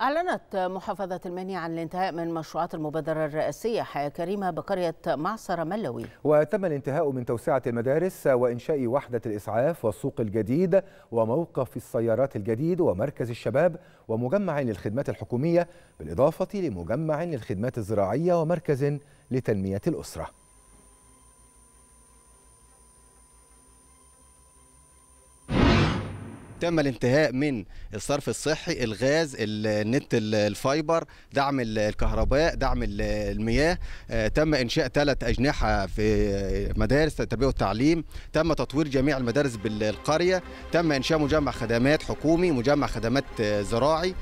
أعلنت محافظة المنيا عن الانتهاء من مشروعات المبادرة الرئاسية حياة كريمة بقرية معصر ملوي وتم الانتهاء من توسعة المدارس وإنشاء وحدة الإسعاف والسوق الجديد وموقف السيارات الجديد ومركز الشباب ومجمع للخدمات الحكومية بالإضافة لمجمع للخدمات الزراعية ومركز لتنمية الأسرة تم الانتهاء من الصرف الصحي الغاز النت الفايبر دعم الكهرباء دعم المياه آه، تم انشاء ثلاث اجنحه في مدارس التربيه والتعليم تم تطوير جميع المدارس بالقريه تم انشاء مجمع خدمات حكومي مجمع خدمات آه، زراعي